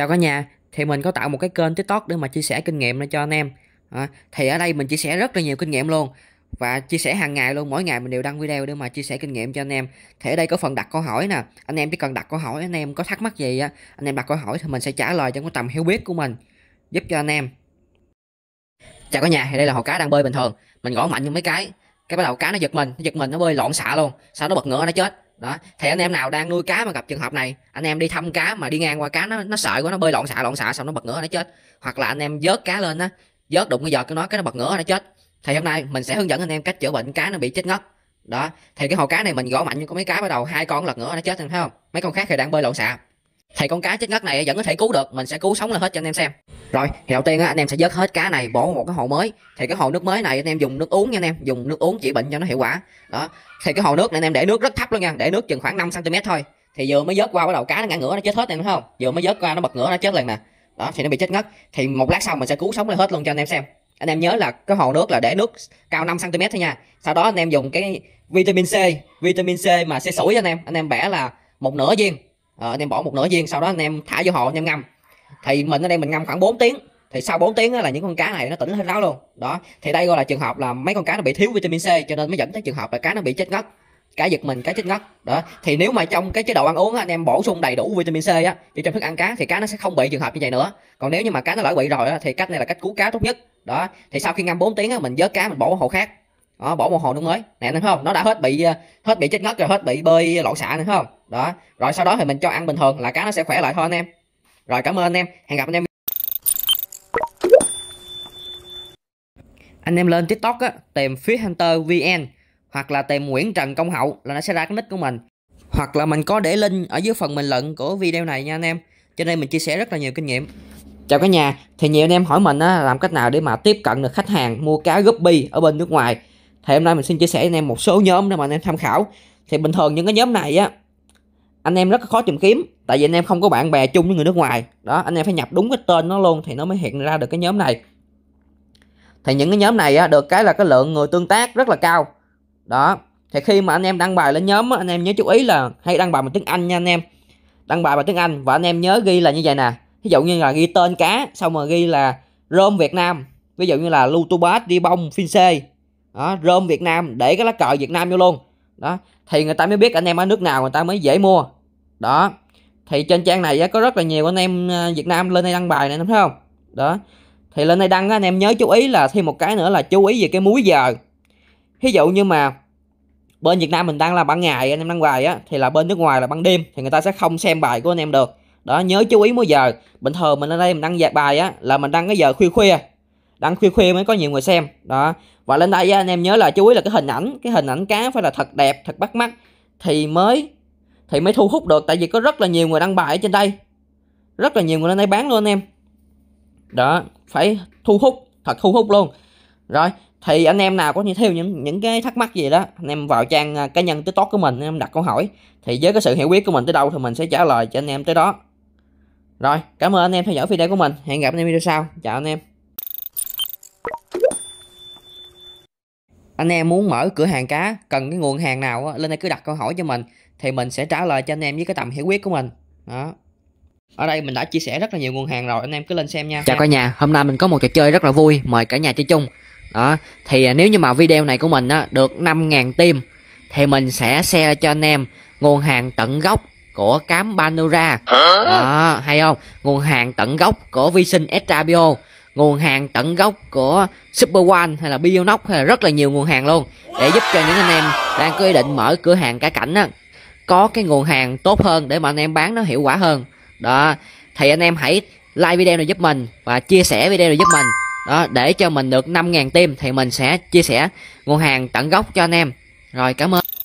chào cả nhà thì mình có tạo một cái kênh tiktok để mà chia sẻ kinh nghiệm cho anh em thì ở đây mình chia sẻ rất là nhiều kinh nghiệm luôn và chia sẻ hàng ngày luôn mỗi ngày mình đều đăng video để mà chia sẻ kinh nghiệm cho anh em thì ở đây có phần đặt câu hỏi nè anh em chỉ cần đặt câu hỏi anh em có thắc mắc gì á anh em đặt câu hỏi thì mình sẽ trả lời trong cái tầm hiểu biết của mình giúp cho anh em chào cả nhà thì đây là hồ cá đang bơi bình thường mình gõ mạnh những mấy cái cái bắt đầu cá nó giật mình nó giật mình nó bơi loạn xạ luôn sao nó bật ngửa nó chết đó thì anh em nào đang nuôi cá mà gặp trường hợp này anh em đi thăm cá mà đi ngang qua cá nó nó sợ quá nó bơi lộn xạ lộn xạ xong nó bật ngửa nó chết hoặc là anh em vớt cá lên á vớt đụng cái giọt cái nó cái nó bật ngửa nó chết thì hôm nay mình sẽ hướng dẫn anh em cách chữa bệnh cá nó bị chết ngất đó thì cái hồ cá này mình gõ mạnh nhưng có mấy cá bắt đầu hai con lật ngửa nó chết thấy không mấy con khác thì đang bơi lộn xạ thì con cá chết ngất này vẫn có thể cứu được mình sẽ cứu sống lên hết cho anh em xem rồi thì đầu tiên á, anh em sẽ vớt hết cá này bỏ một cái hồ mới thì cái hồ nước mới này anh em dùng nước uống nha anh em dùng nước uống chỉ bệnh cho nó hiệu quả đó thì cái hồ nước này anh em để nước rất thấp luôn nha để nước chừng khoảng 5 cm thôi thì vừa mới vớt qua bắt đầu cá nó ngã ngửa nó chết hết em thấy không vừa mới vớt qua nó bật ngửa nó chết liền nè đó thì nó bị chết ngất thì một lát sau mình sẽ cứu sống lại hết luôn cho anh em xem anh em nhớ là cái hồ nước là để nước cao 5 cm thôi nha sau đó anh em dùng cái vitamin C vitamin C mà C sủi anh em anh em bẻ là một nửa viên à, anh em bỏ một nửa viên sau đó anh em thả vô hồ anh em ngâm thì mình ở đây mình ngâm khoảng 4 tiếng thì sau 4 tiếng là những con cá này nó tỉnh hết ráo luôn đó thì đây gọi là trường hợp là mấy con cá nó bị thiếu vitamin C cho nên mới dẫn tới trường hợp là cá nó bị chết ngất cá giật mình cá chết ngất đó thì nếu mà trong cái chế độ ăn uống anh em bổ sung đầy đủ vitamin C á thì trong thức ăn cá thì cá nó sẽ không bị trường hợp như vậy nữa còn nếu như mà cá nó lỡ bị rồi thì cách này là cách cứu cá tốt nhất đó thì sau khi ngâm 4 tiếng mình vớt cá mình bỏ vào hồ khác đó, bỏ một hồ đúng mới nè anh thấy không nó đã hết bị ờ, hết bị chết ngất rồi hết bị bơi loạn xạ nữa không đó rồi sau đó thì mình cho ăn bình thường là cá nó sẽ khỏe lại thôi anh em rồi cảm ơn anh em hẹn gặp anh em anh em lên tiktok á tìm phía hunter vn hoặc là tìm nguyễn trần công hậu là nó sẽ ra cái nick của mình hoặc là mình có để link ở dưới phần bình luận của video này nha anh em cho nên mình chia sẻ rất là nhiều kinh nghiệm chào cả nhà thì nhiều anh em hỏi mình á, làm cách nào để mà tiếp cận được khách hàng mua cá guppy ở bên nước ngoài thì hôm nay mình xin chia sẻ anh em một số nhóm để mà anh em tham khảo thì bình thường những cái nhóm này á anh em rất khó tìm kiếm tại vì anh em không có bạn bè chung với người nước ngoài đó anh em phải nhập đúng cái tên nó luôn thì nó mới hiện ra được cái nhóm này thì những cái nhóm này á, được cái là cái lượng người tương tác rất là cao đó thì khi mà anh em đăng bài lên nhóm á, anh em nhớ chú ý là hay đăng bài bằng tiếng anh nha anh em đăng bài bằng tiếng anh và anh em nhớ ghi là như vậy nè ví dụ như là ghi tên cá xong rồi ghi là rôm việt nam ví dụ như là lutubat bông finse đó rôm việt nam để cái lá cờ việt nam vô luôn đó thì người ta mới biết anh em ở nước nào người ta mới dễ mua đó thì trên trang này có rất là nhiều anh em ờ, Việt Nam lên đây đăng bài này đúng không đó thì lên đây đăng anh em nhớ chú ý là thêm một cái nữa là chú ý về cái múi giờ ví dụ như mà bên Việt Nam mình đăng là ban ngày anh em đăng bài á thì là bên nước ngoài là ban đêm thì người ta sẽ không xem bài của anh em được đó nhớ chú ý múi giờ bình thường mình lên đây mình đăng bài á là mình đăng cái giờ khuya khuya đang khuya khuya mới có nhiều người xem đó và lên đây anh em nhớ là chú ý là cái hình ảnh cái hình ảnh cá phải là thật đẹp thật bắt mắt thì mới thì mới thu hút được tại vì có rất là nhiều người đăng bài ở trên đây rất là nhiều người lên đây bán luôn anh em đó phải thu hút thật thu hút luôn rồi thì anh em nào có như theo những những cái thắc mắc gì đó anh em vào trang à, cá nhân tới tốt của mình anh em đặt câu hỏi thì với cái sự hiểu biết của mình tới đâu thì mình sẽ trả lời cho anh em tới đó rồi cảm ơn anh em theo dõi video của mình hẹn gặp anh em video sau chào anh em anh em muốn mở cửa hàng cá cần cái nguồn hàng nào lên đây cứ đặt câu hỏi cho mình thì mình sẽ trả lời cho anh em với cái tầm hiểu biết của mình đó ở đây mình đã chia sẻ rất là nhiều nguồn hàng rồi anh em cứ lên xem nha chào cả nhà hôm nay mình có một trò chơi rất là vui mời cả nhà chơi chung đó thì à, nếu như mà video này của mình á, được 5.000 tim thì mình sẽ share cho anh em nguồn hàng tận gốc của cám Panora đó hay không nguồn hàng tận gốc của vi sinh Estrabio nguồn hàng tận gốc của Super One hay là Bionoc hay là rất là nhiều nguồn hàng luôn để giúp cho những anh em đang có ý định mở cửa hàng cả cảnh á có cái nguồn hàng tốt hơn để mà anh em bán nó hiệu quả hơn đó thì anh em hãy like video này giúp mình và chia sẻ video này giúp mình đó để cho mình được 5.000 tim thì mình sẽ chia sẻ nguồn hàng tận gốc cho anh em rồi cảm ơn